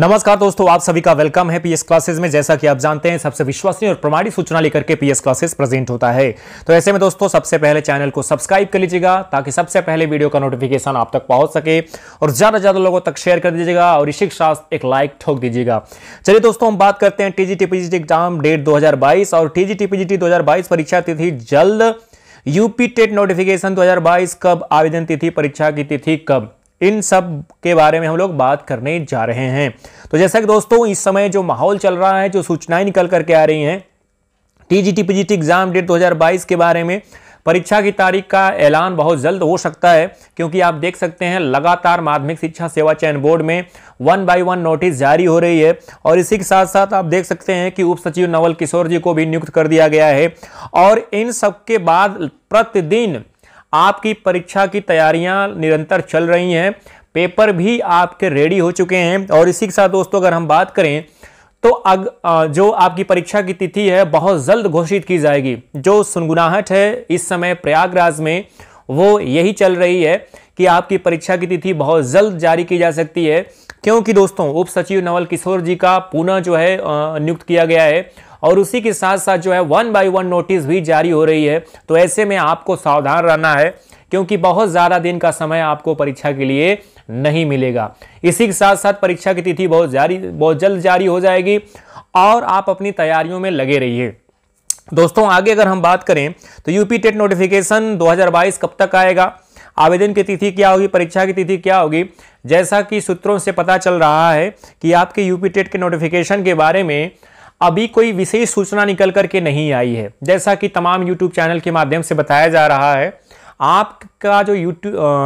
नमस्कार दोस्तों आप सभी का वेलकम है पीएस क्लासेस में जैसा कि आप जानते हैं सबसे विश्वसनीय और प्रमाणित सूचना लेकर के पीएस क्लासेस प्रेजेंट होता है तो ऐसे में दोस्तों सबसे पहले चैनल को सब्सक्राइब कर लीजिएगा ताकि सबसे पहले वीडियो का नोटिफिकेशन आप तक पहुंच सके और ज़्यादा ज़्यादा लोगों तक शेयर कर दीजिएगा और इसी शास्त्र एक लाइक ठोक दीजिएगा चलिए दोस्तों हम बात करते हैं टीजी टीपीजीटी एग्जाम डेट दो और टीजी टी जी परीक्षा तिथि जल्द यूपी टेट नोटिफिकेशन दो कब आवेदन तिथि परीक्षा की तिथि कब इन सब के बारे में हम लोग बात करने जा रहे हैं तो जैसा कि दोस्तों इस समय जो माहौल चल रहा है जो सूचनाएं निकल करके आ रही हैं टीजीटी पीजीटी एग्जाम डेट 2022 के बारे में परीक्षा की तारीख का ऐलान बहुत जल्द हो सकता है क्योंकि आप देख सकते हैं लगातार माध्यमिक शिक्षा सेवा चयन बोर्ड में वन बाय वन नोटिस जारी हो रही है और इसी के साथ साथ आप देख सकते हैं कि उप सचिव नवल किशोर जी को भी नियुक्त कर दिया गया है और इन सब के बाद प्रतिदिन आपकी परीक्षा की तैयारियां निरंतर चल रही हैं पेपर भी आपके रेडी हो चुके हैं और इसी के साथ दोस्तों अगर हम बात करें तो अग जो आपकी परीक्षा की तिथि है बहुत जल्द घोषित की जाएगी जो सुनगुनाहट है इस समय प्रयागराज में वो यही चल रही है कि आपकी परीक्षा की तिथि बहुत जल्द जारी की जा सकती है क्योंकि दोस्तों उप सचिव नवल किशोर जी का पुनः जो है नियुक्त किया गया है और उसी के साथ साथ जो है वन बाई वन नोटिस भी जारी हो रही है तो ऐसे में आपको सावधान रहना है क्योंकि बहुत ज़्यादा दिन का समय आपको परीक्षा के लिए नहीं मिलेगा इसी के साथ साथ परीक्षा की तिथि बहुत जारी बहुत जल्द जारी हो जाएगी और आप अपनी तैयारियों में लगे रहिए दोस्तों आगे अगर हम बात करें तो यूपी टेट नोटिफिकेशन 2022 कब तक आएगा आवेदन की तिथि क्या होगी परीक्षा की तिथि क्या होगी जैसा कि सूत्रों से पता चल रहा है कि आपके यूपी टेट के नोटिफिकेशन के बारे में अभी कोई विशेष सूचना निकल कर के नहीं आई है जैसा कि तमाम यूट्यूब चैनल के माध्यम से बताया जा रहा है आपका जो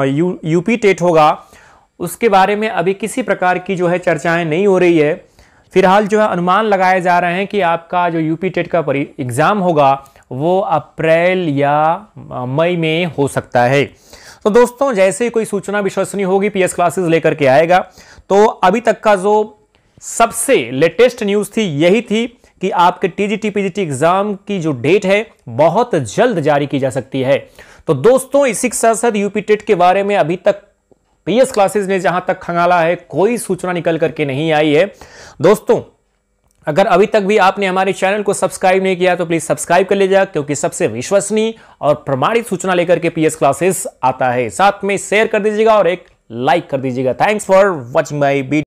यू यूपी टेट होगा उसके बारे में अभी किसी प्रकार की जो है चर्चाएं नहीं हो रही है फिलहाल जो है अनुमान लगाए जा रहे हैं कि आपका जो यूपी टेट का एग्ज़ाम होगा वो अप्रैल या मई में हो सकता है तो दोस्तों जैसे ही कोई सूचना विश्वसनीय होगी पीएस क्लासेस लेकर के आएगा तो अभी तक का जो सबसे लेटेस्ट न्यूज थी यही थी कि आपके टीजीटी पीजीटी एग्जाम की जो डेट है बहुत जल्द जारी की जा सकती है तो दोस्तों इसी के साथ साथ यूपी टेट के बारे में अभी तक पीएस क्लासेस ने जहां तक खंगाला है कोई सूचना निकल करके नहीं आई है दोस्तों अगर अभी तक भी आपने हमारे चैनल को सब्सक्राइब नहीं किया तो प्लीज़ सब्सक्राइब कर लीजिए क्योंकि सबसे विश्वसनीय और प्रमाणित सूचना लेकर के पीएस क्लासेस आता है साथ में शेयर कर दीजिएगा और एक लाइक कर दीजिएगा thanks for watching my video